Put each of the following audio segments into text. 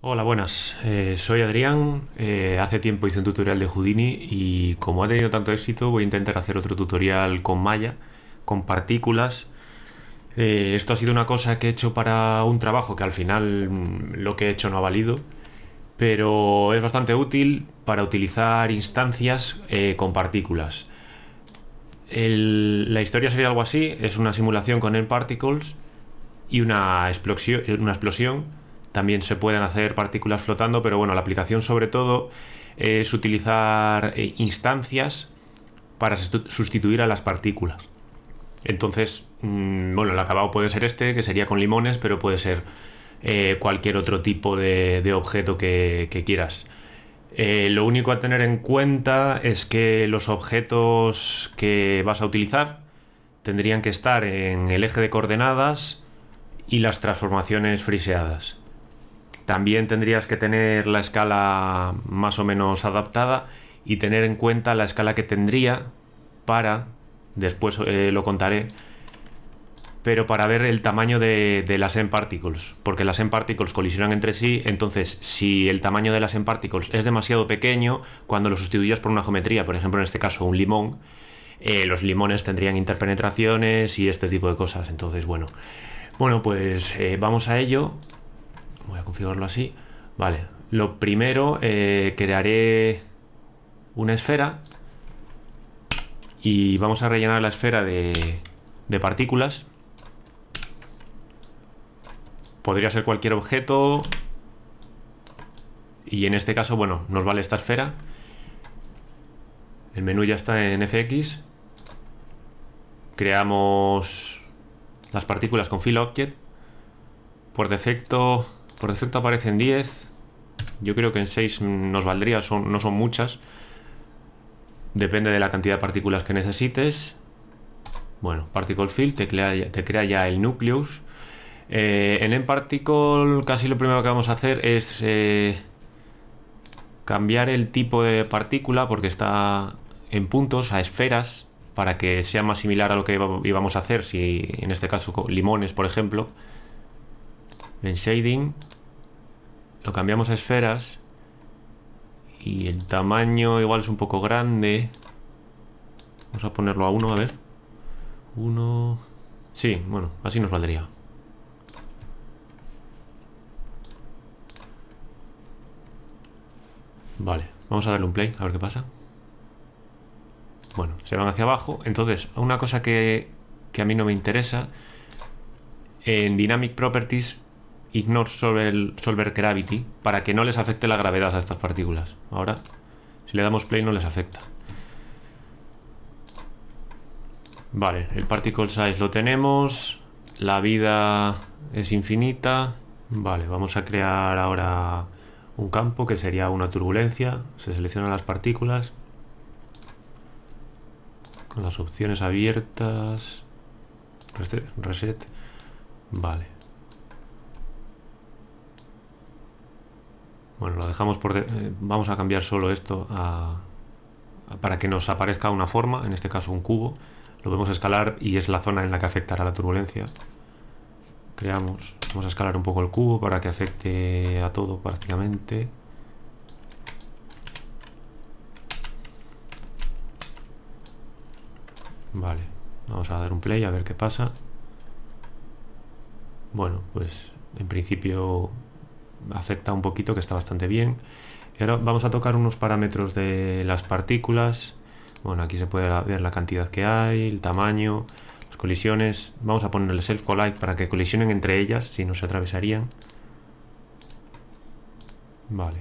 Hola, buenas. Eh, soy Adrián. Eh, hace tiempo hice un tutorial de Houdini y como ha tenido tanto éxito voy a intentar hacer otro tutorial con Maya, con partículas. Eh, esto ha sido una cosa que he hecho para un trabajo que al final mm, lo que he hecho no ha valido, pero es bastante útil para utilizar instancias con partículas. la historia sería algo así, es una simulación con n particles y una explosión, una explosión también se pueden hacer partículas flotando, pero bueno, la aplicación sobre todo es utilizar eh, instancias para sustituir a las partículas. Entonces, mm, bueno, el acabado puede ser este, que sería con limones, pero puede ser eh, cualquier otro tipo de, objeto que, quieras. Eh, lo único a tener en cuenta es que los objetos que vas a utilizar tendrían que estar en el eje de coordenadas y las transformaciones friseadas. También tendrías que tener la escala más o menos adaptada y tener en cuenta la escala que tendría para, después eh, lo contaré, pero para ver el tamaño de, las M particles, porque las M particles colisionan entre sí, entonces si el tamaño de las M particles es demasiado pequeño, cuando lo sustituyas por una geometría, por ejemplo en este caso un limón, eh, los limones tendrían interpenetraciones y este tipo de cosas, entonces bueno. Bueno, pues eh, vamos a ello voy a configurarlo así. Vale, lo primero eh, crearé una esfera y vamos a rellenar la esfera de, partículas. Podría ser cualquier objeto y en este caso, bueno, nos vale esta esfera. El menú ya está en FX. Creamos las partículas con fill object. Por defecto por defecto aparecen 10. Yo creo que en 6 nos valdría, no son muchas. Depende de la cantidad de partículas que necesites. Bueno, Particle Field te crea, ya el nucleus. Eh, en Particle casi lo primero que vamos a hacer es eh, cambiar el tipo de partícula porque está en puntos a esferas para que sea más similar a lo que íbamos a hacer si en este caso limones por ejemplo en shading lo cambiamos a esferas y el tamaño igual es un poco grande vamos a ponerlo a uno a ver uno sí, bueno, así nos valdría vale, vamos a darle un play a ver qué pasa bueno, se van hacia abajo entonces, una cosa que, que a mí no me interesa en Dynamic Properties Ignore el Solver Gravity para que no les afecte la gravedad a estas partículas. Ahora, si le damos play no les afecta. Vale, el particle size lo tenemos, la vida es infinita. Vale, vamos a crear ahora un campo que sería una turbulencia. Se seleccionan las partículas con las opciones abiertas. Reset. Vale. Bueno, lo dejamos por... Eh, vamos a cambiar solo esto para que nos aparezca una forma, en este caso un cubo. Lo vemos escalar y es la zona en la que afectará la turbulencia. Creamos. Vamos a escalar un poco el cubo para que afecte a todo prácticamente. Vale, vamos a dar un play a ver qué pasa. Bueno, pues en principio afecta un poquito, que está bastante bien. Y ahora vamos a tocar unos parámetros de las partículas. Bueno, aquí se puede ver la cantidad que hay, el tamaño, las colisiones. Vamos a ponerle self collide para que colisionen entre ellas, si no se atravesarían. Vale.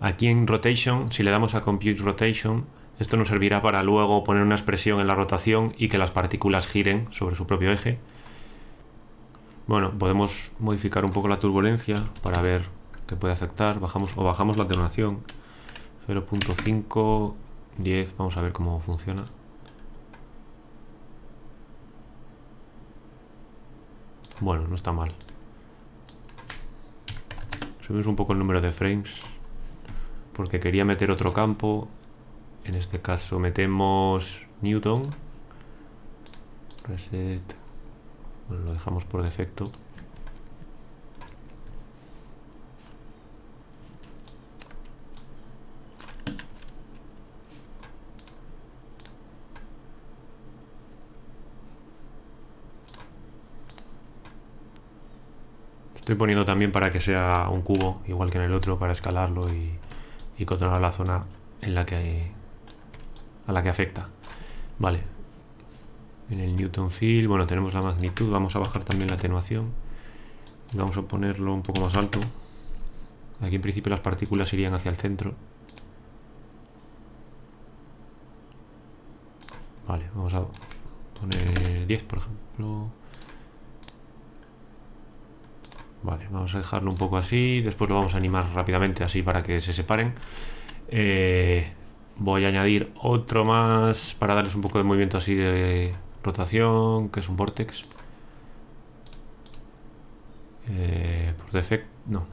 Aquí en rotation, si le damos a compute rotation, esto nos servirá para luego poner una expresión en la rotación y que las partículas giren sobre su propio eje. Bueno, podemos modificar un poco la turbulencia para ver qué puede afectar. Bajamos o bajamos la detonación. 0.5, 10, vamos a ver cómo funciona. Bueno, no está mal. Subimos un poco el número de frames porque quería meter otro campo. En este caso metemos Newton. Reset lo dejamos por defecto. Estoy poniendo también para que sea un cubo, igual que en el otro, para escalarlo y, controlar la zona en la que, a la que afecta. Vale, en el Newton Field. Bueno, tenemos la magnitud, vamos a bajar también la atenuación. Vamos a ponerlo un poco más alto. Aquí en principio las partículas irían hacia el centro. Vale, vamos a poner 10, por ejemplo. Vale, vamos a dejarlo un poco así. Después lo vamos a animar rápidamente así para que se separen. Eh, voy a añadir otro más para darles un poco de movimiento así de rotación, que es un vortex. Eh, por defecto, no.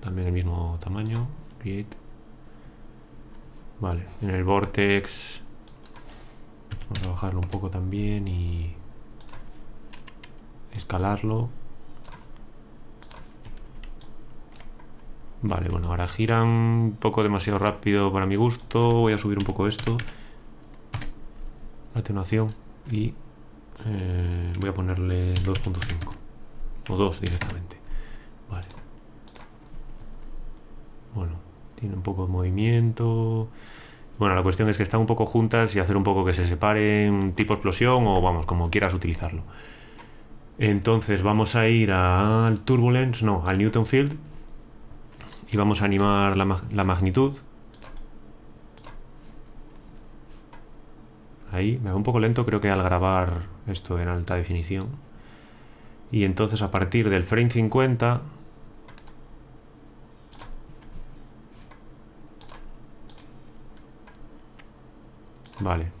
También el mismo tamaño, create. Vale, en el vortex vamos a bajarlo un poco también y escalarlo. Vale, bueno, ahora giran un poco demasiado rápido para mi gusto. Voy a subir un poco esto. Atenuación y eh, voy a ponerle 2.5 o 2 directamente vale bueno tiene un poco de movimiento bueno la cuestión es que están un poco juntas y hacer un poco que se separen tipo explosión o vamos como quieras utilizarlo entonces vamos a ir al turbulence no al newton field y vamos a animar la magnitud Ahí me va un poco lento, creo que al grabar esto en alta definición. Y entonces a partir del frame 50... Vale.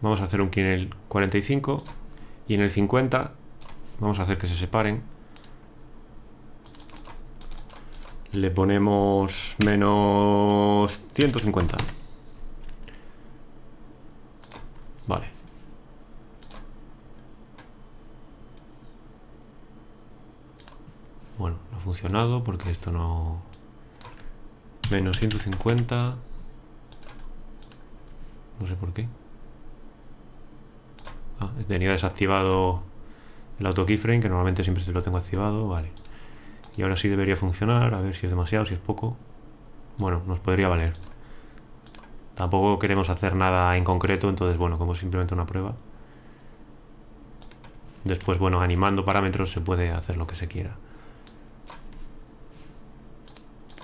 Vamos a hacer un key en el 45 y en el 50 vamos a hacer que se separen. Le ponemos menos 150. funcionado porque esto no... Menos 150. No sé por qué. Ah, tenía desactivado el auto keyframe, que normalmente siempre lo tengo activado. Vale. Y ahora sí debería funcionar. A ver si es demasiado, si es poco. Bueno, nos podría valer. Tampoco queremos hacer nada en concreto, entonces bueno, como simplemente una prueba. Después, bueno, animando parámetros se puede hacer lo que se quiera.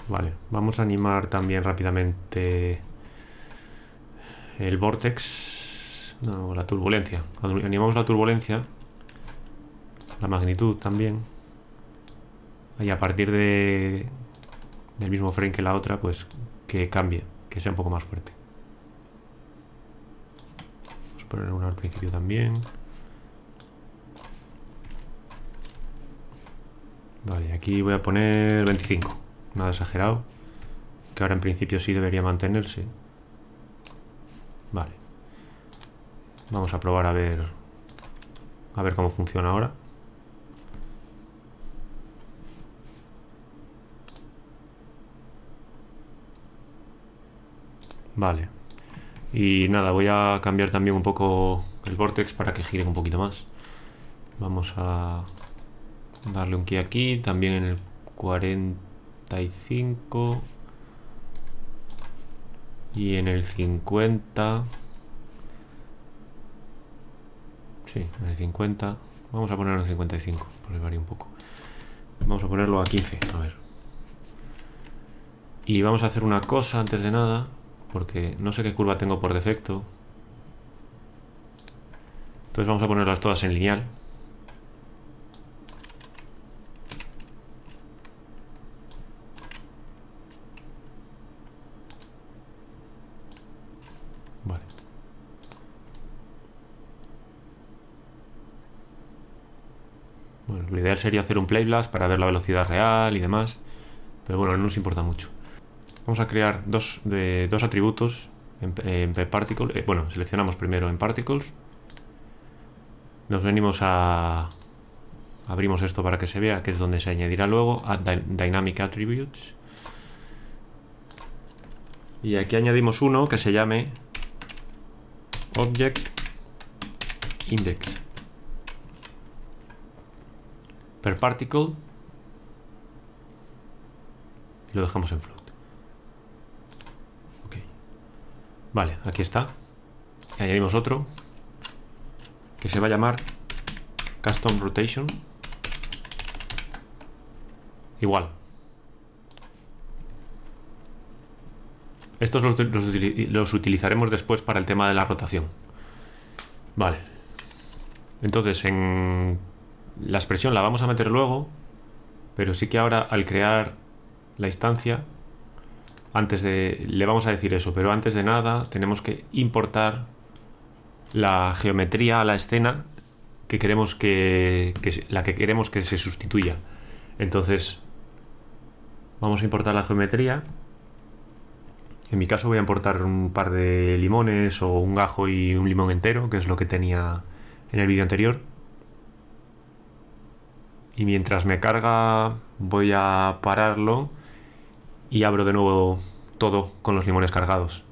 Vale, vamos a animar también rápidamente el vortex. No, la turbulencia. Cuando animamos la turbulencia, la magnitud también. Y a partir de del mismo frame que la otra, pues que cambie, que sea un poco más fuerte. Vamos a poner una al principio también. Vale, aquí voy a poner 25 nada exagerado, que ahora en principio sí debería mantenerse. Vale. Vamos a probar a ver a ver cómo funciona ahora. Vale. Y nada, voy a cambiar también un poco el vortex para que gire un poquito más. Vamos a darle un key aquí, también en el 40 y en el 50 sí, en el 50 vamos a ponerlo en 55 porque varía un poco vamos a ponerlo a 15 a ver y vamos a hacer una cosa antes de nada porque no sé qué curva tengo por defecto entonces vamos a ponerlas todas en lineal Lo ideal sería hacer un playblast para ver la velocidad real y demás. Pero bueno, no nos importa mucho. Vamos a crear dos, de, dos atributos en, particles. Eh, bueno, seleccionamos primero en particles. Nos venimos a... Abrimos esto para que se vea, que es donde se añadirá luego, a Dynamic Attributes. Y aquí añadimos uno que se llame Object Index per particle y lo dejamos en float. Vale, aquí está. Y añadimos otro que se va a llamar custom rotation. Igual. Estos los utilizaremos después para el tema de la rotación. Vale. Entonces, en la expresión la vamos a meter luego, pero sí que ahora al crear la instancia, antes de... le vamos a decir eso, pero antes de nada tenemos que importar la geometría a la escena que queremos que, la que queremos que se sustituya. Entonces, vamos a importar la geometría. En mi caso voy a importar un par de limones o un gajo y un limón entero, que es lo que tenía en el vídeo anterior y mientras me carga voy a pararlo y abro de nuevo todo con los limones cargados.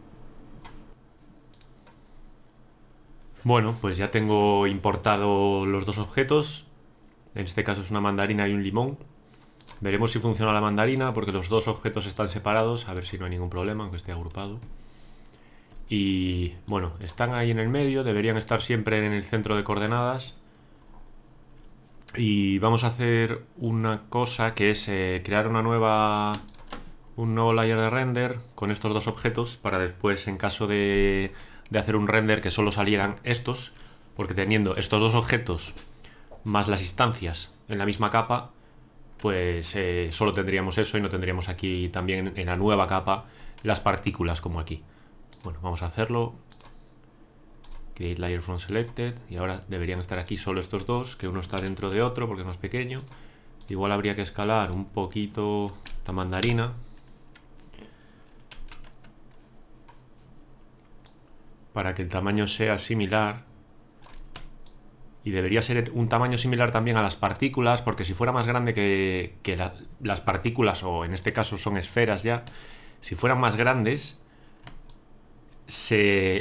Bueno, pues ya tengo importado los dos objetos. En este caso es una mandarina y un limón. Veremos si funciona la mandarina porque los dos objetos están separados, a ver si no hay ningún problema, aunque esté agrupado. Y bueno, están ahí en el medio, deberían estar siempre en el centro de coordenadas. Y vamos a hacer una cosa que es eh, crear una nueva un nuevo layer de render con estos dos objetos para después en caso de, de hacer un render que solo salieran estos porque teniendo estos dos objetos más las instancias en la misma capa pues eh, solo tendríamos eso y no tendríamos aquí también en la nueva capa las partículas como aquí. Bueno, vamos a hacerlo create layer from selected y ahora deberían estar aquí solo estos dos que uno está dentro de otro porque es más pequeño igual habría que escalar un poquito la mandarina para que el tamaño sea similar y debería ser un tamaño similar también a las partículas porque si fuera más grande que, las partículas o en este caso son esferas ya si fueran más grandes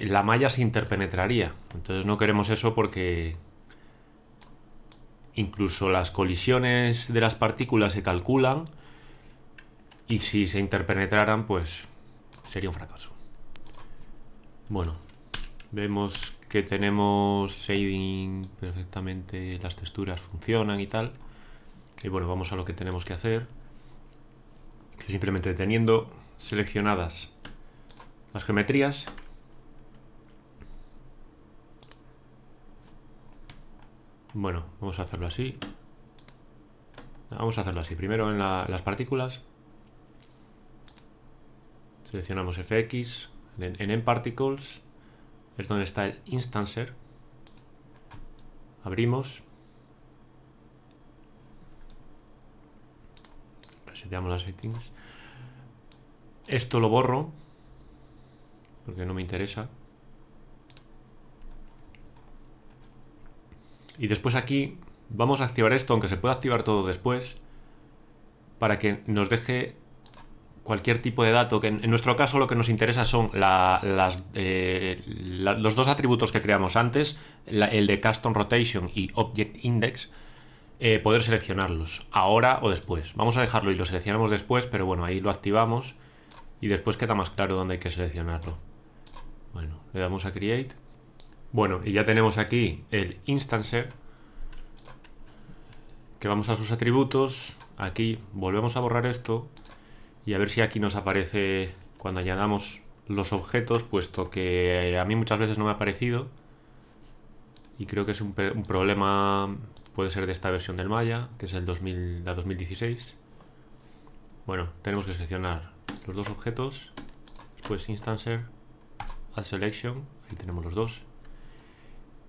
la malla se interpenetraría. Entonces no queremos eso porque incluso las colisiones de las partículas se calculan y si se interpenetraran pues sería un fracaso. Bueno, vemos que tenemos shading perfectamente, las texturas funcionan y tal. Y bueno, vamos a lo que tenemos que hacer. Que simplemente teniendo seleccionadas las geometrías. Bueno, vamos a hacerlo así. Vamos a hacerlo así. Primero en las partículas. Seleccionamos FX. En, en Particles es donde está el Instancer. Abrimos. Reseteamos las settings. Esto lo borro porque no me interesa. Y después aquí vamos a activar esto, aunque se pueda activar todo después, para que nos deje cualquier tipo de dato, que en, nuestro caso lo que nos interesa son eh, los dos atributos que creamos antes, el de custom rotation y object index, eh, poder seleccionarlos ahora o después. Vamos a dejarlo y lo seleccionamos después, pero bueno, ahí lo activamos y después queda más claro dónde hay que seleccionarlo. Bueno, le damos a create. Bueno, y ya tenemos aquí el instancer que vamos a sus atributos. Aquí volvemos a borrar esto y a ver si aquí nos aparece cuando añadamos los objetos, puesto que a mí muchas veces no me ha aparecido y creo que es un, problema, puede ser de esta versión del Maya, que es el la 2016. Bueno, tenemos que seleccionar los dos objetos, después instancer al selection, ahí tenemos los dos,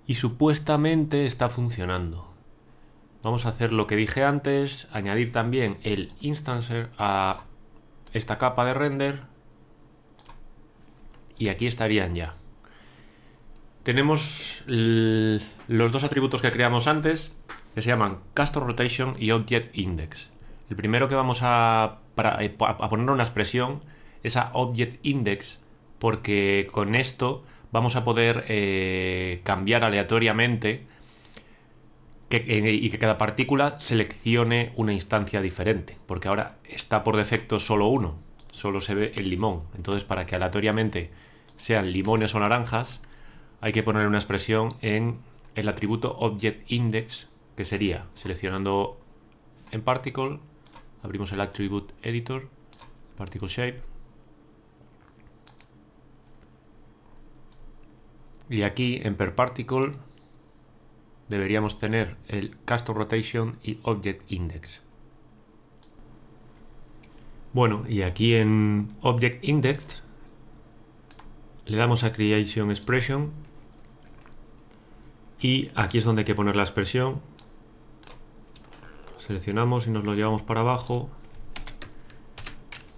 y supuestamente está funcionando. Vamos a hacer lo que dije antes, añadir también el instancer a esta capa de render y aquí estarían ya. Tenemos los dos atributos que creamos antes, que se llaman Custom Rotation y Object Index. El primero que vamos a, eh, a poner una expresión es Object Index, porque con esto vamos a poder eh, cambiar aleatoriamente eh, y que cada partícula seleccione una instancia diferente, porque ahora está por defecto solo uno, solo se ve el limón. Entonces, para que aleatoriamente sean limones o naranjas, hay que poner una expresión en el atributo object index, que sería seleccionando en particle, abrimos el attribute editor, particle shape, Y aquí en per particle deberíamos tener el Castor rotation y object index. Bueno, y aquí en object index le damos a creation expression y aquí es donde hay que poner la expresión. Seleccionamos y nos lo llevamos para abajo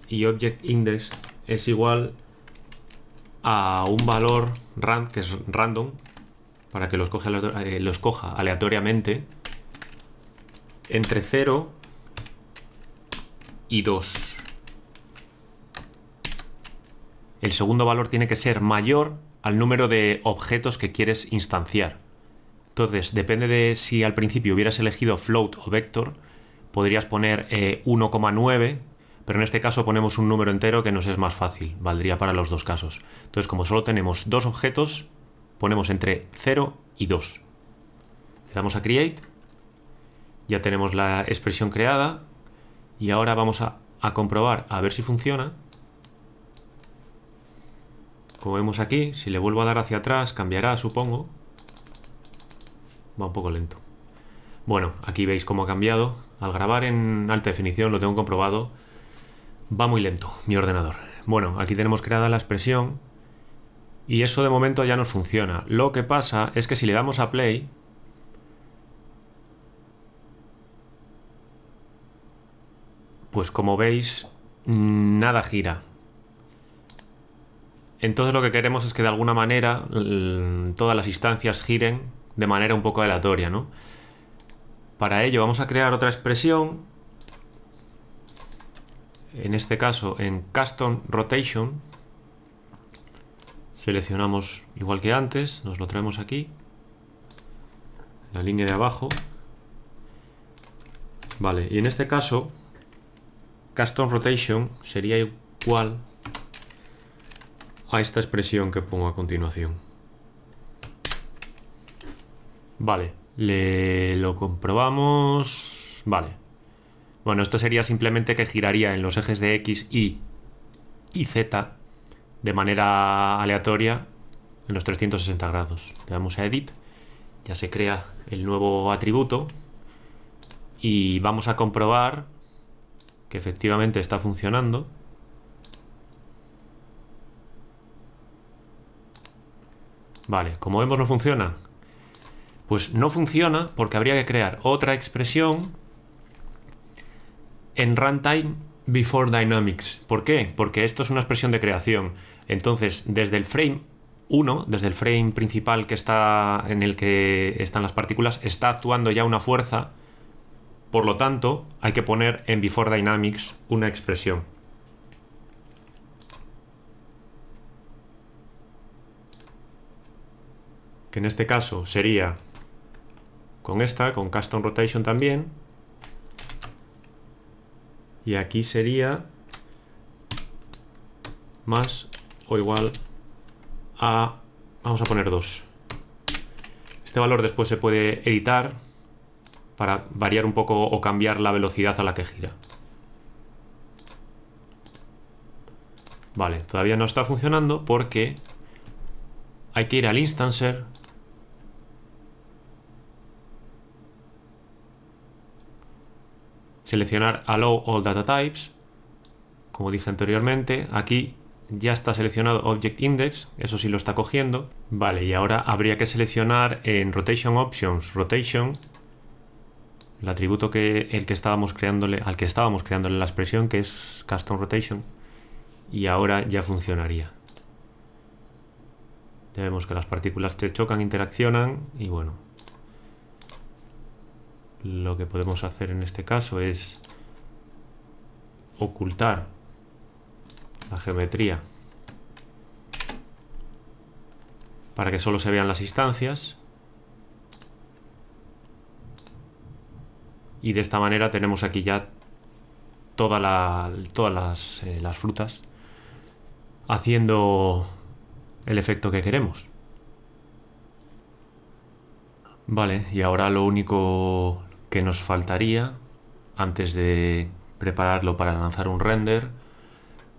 y object index es igual a un valor rand, que es random, para que los, eh, los coja aleatoriamente, entre 0 y 2. El segundo valor tiene que ser mayor al número de objetos que quieres instanciar. Entonces, depende de si al principio hubieras elegido float o vector, podrías poner 1,9 eh, pero en este caso ponemos un número entero que nos es más fácil, valdría para los dos casos. Entonces como solo tenemos dos objetos, ponemos entre 0 y 2. Le damos a Create, ya tenemos la expresión creada y ahora vamos a, comprobar a ver si funciona. Como vemos aquí, si le vuelvo a dar hacia atrás cambiará, supongo. Va un poco lento. Bueno, aquí veis cómo ha cambiado. Al grabar en alta definición lo tengo comprobado Va muy lento mi ordenador. Bueno, aquí tenemos creada la expresión y eso de momento ya nos funciona. Lo que pasa es que si le damos a play, pues como veis, nada gira. Entonces lo que queremos es que de alguna manera mm, todas las instancias giren de manera un poco aleatoria, ¿no? Para ello vamos a crear otra expresión en este caso en Custom Rotation, seleccionamos igual que antes, nos lo traemos aquí, en la línea de abajo, vale, y en este caso Custom Rotation sería igual a esta expresión que pongo a continuación. Vale, le lo comprobamos, vale, bueno, esto sería simplemente que giraría en los ejes de X, Y y Z de manera aleatoria en los 360 grados. Le damos a Edit, ya se crea el nuevo atributo y vamos a comprobar que efectivamente está funcionando. Vale, como vemos no funciona. Pues no funciona porque habría que crear otra expresión en runtime before dynamics. ¿Por qué? Porque esto es una expresión de creación. Entonces, desde el frame 1, desde el frame principal que está en el que están las partículas, está actuando ya una fuerza. Por lo tanto, hay que poner en before dynamics una expresión. Que en este caso sería con esta, con custom rotation también, y aquí sería más o igual a... Vamos a poner 2. Este valor después se puede editar para variar un poco o cambiar la velocidad a la que gira. Vale, todavía no está funcionando porque hay que ir al instancer seleccionar Allow All Data Types, como dije anteriormente, aquí ya está seleccionado Object Index, eso sí lo está cogiendo. Vale, y ahora habría que seleccionar en Rotation Options, Rotation, el atributo que, el que estábamos creándole, al que estábamos creándole la expresión, que es Custom Rotation, y ahora ya funcionaría. Ya vemos que las partículas se chocan, interaccionan, y bueno, lo que podemos hacer en este caso es ocultar la geometría para que solo se vean las instancias y de esta manera tenemos aquí ya todas las, eh, las frutas haciendo el efecto que queremos. Vale, y ahora lo único, que nos faltaría antes de prepararlo para lanzar un render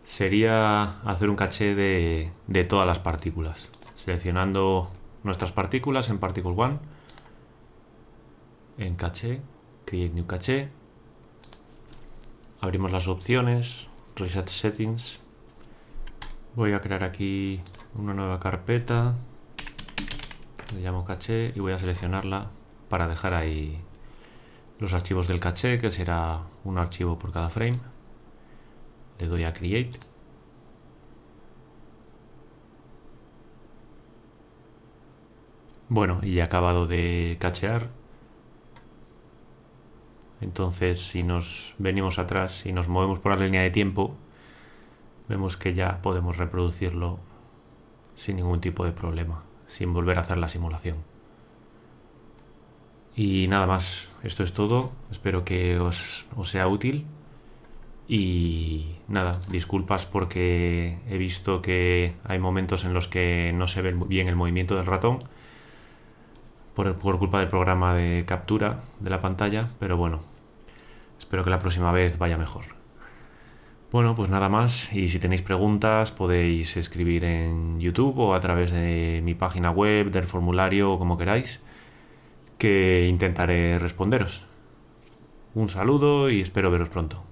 sería hacer un caché de, todas las partículas. Seleccionando nuestras partículas en Particle One, en caché, Create New Caché, abrimos las opciones, Reset Settings, voy a crear aquí una nueva carpeta, le llamo caché y voy a seleccionarla para dejar ahí los archivos del caché, que será un archivo por cada frame. Le doy a Create. Bueno, y acabado de cachear. Entonces, si nos venimos atrás y nos movemos por la línea de tiempo, vemos que ya podemos reproducirlo sin ningún tipo de problema, sin volver a hacer la simulación. Y nada más, esto es todo. Espero que os, sea útil. Y nada, disculpas porque he visto que hay momentos en los que no se ve bien el movimiento del ratón por, por culpa del programa de captura de la pantalla, pero bueno, espero que la próxima vez vaya mejor. Bueno, pues nada más. Y si tenéis preguntas podéis escribir en YouTube o a través de mi página web, del formulario o como queráis que intentaré responderos. Un saludo y espero veros pronto.